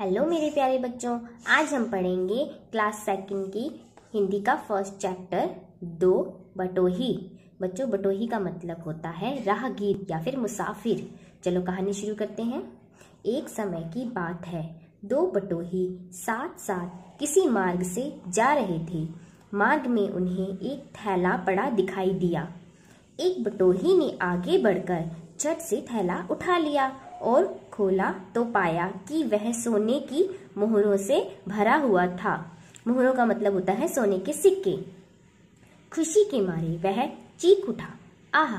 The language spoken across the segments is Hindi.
हेलो मेरे प्यारे बच्चों आज हम पढ़ेंगे क्लास सेकंड की हिंदी का फर्स्ट चैप्टर दो बटोही बच्चों बटोही का मतलब होता है राहगीर या फिर मुसाफिर चलो कहानी शुरू करते हैं एक समय की बात है दो बटोही साथ साथ किसी मार्ग से जा रहे थे मार्ग में उन्हें एक थैला पड़ा दिखाई दिया एक बटोही ने आगे बढ़कर झट से थैला उठा लिया और खोला तो पाया कि वह सोने की मोहरों से भरा हुआ था मोहरों का मतलब होता है सोने के सिक्के खुशी के मारे वह चीख उठा आह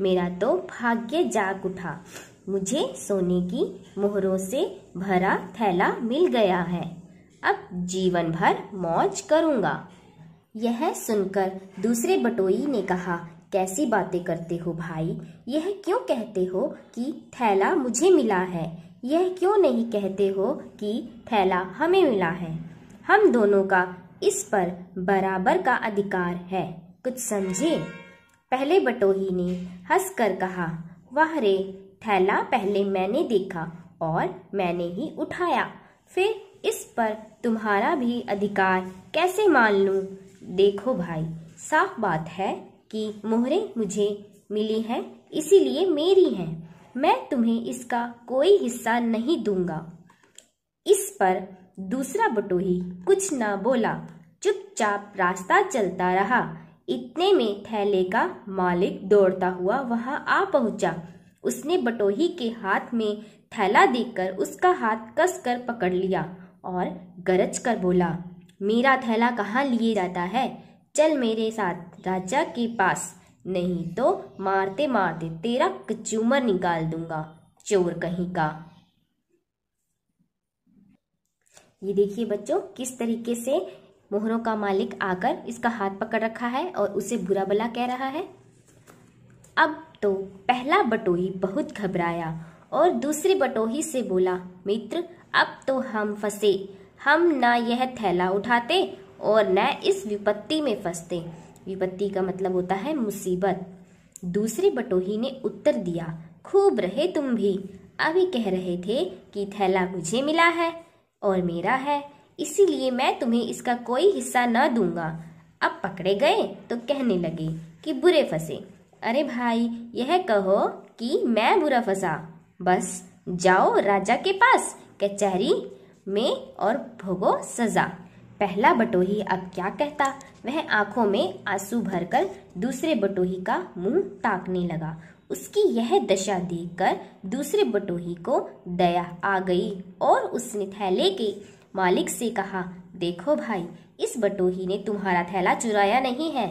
मेरा तो भाग्य जाग उठा मुझे सोने की मोहरों से भरा थैला मिल गया है अब जीवन भर मौज करूंगा यह सुनकर दूसरे बटोई ने कहा कैसी बातें करते हो भाई यह क्यों कहते हो कि थैला मुझे मिला है यह क्यों नहीं कहते हो कि थैला हमें मिला है हम दोनों का इस पर बराबर का अधिकार है कुछ समझे पहले बटोही ने हंस कर कहा वाह रे थैला पहले मैंने देखा और मैंने ही उठाया फिर इस पर तुम्हारा भी अधिकार कैसे मान लूं देखो भाई साफ बात है की मोहरें मुझे मिली हैं इसीलिए मेरी हैं मैं तुम्हें इसका कोई हिस्सा नहीं दूंगा इस पर दूसरा बटोही कुछ ना बोला चुपचाप रास्ता चलता रहा इतने में थैले का मालिक दौड़ता हुआ वहां आ पहुंचा उसने बटोही के हाथ में थैला देकर उसका हाथ कसकर पकड़ लिया और गरज कर बोला मेरा थैला कहाँ लिए जाता है चल मेरे साथ राजा के पास नहीं तो मारते मारते तेरा कचूमर निकाल दूंगा चोर कहीं का ये देखिए बच्चों किस तरीके से मोहरों का मालिक आकर इसका हाथ पकड़ रखा है और उसे बुरा भला कह रहा है अब तो पहला बटोही बहुत घबराया और दूसरे बटोही से बोला मित्र अब तो हम फंसे हम ना यह थैला उठाते और न इस विपत्ति में फंसते विपत्ति का मतलब होता है मुसीबत दूसरे बटोही ने उत्तर दिया खूब रहे तुम भी अभी कह रहे थे कि थैला मुझे मिला है और मेरा है इसीलिए मैं तुम्हें इसका कोई हिस्सा न दूंगा अब पकड़े गए तो कहने लगे कि बुरे फंसे अरे भाई यह कहो कि मैं बुरा फंसा बस जाओ राजा के पास कचहरी में और भोगो सजा पहला बटोही अब क्या कहता वह आंखों में आंसू भरकर दूसरे बटोही का मुंह ताकने लगा उसकी यह दशा देखकर दूसरे बटोही को दया आ गई और उसने थैले के मालिक से कहा देखो भाई इस बटोही ने तुम्हारा थैला चुराया नहीं है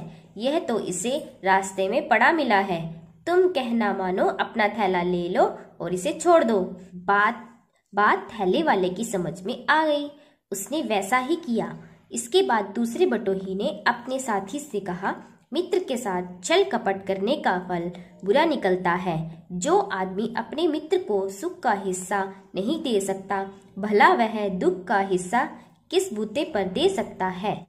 यह तो इसे रास्ते में पड़ा मिला है तुम कहना मानो अपना थैला ले लो और इसे छोड़ दो बात बात थैले वाले की समझ में आ गई उसने वैसा ही किया इसके बाद दूसरे बटोही ने अपने साथी से कहा मित्र के साथ छल कपट करने का फल बुरा निकलता है जो आदमी अपने मित्र को सुख का हिस्सा नहीं दे सकता भला वह दुख का हिस्सा किस बूते पर दे सकता है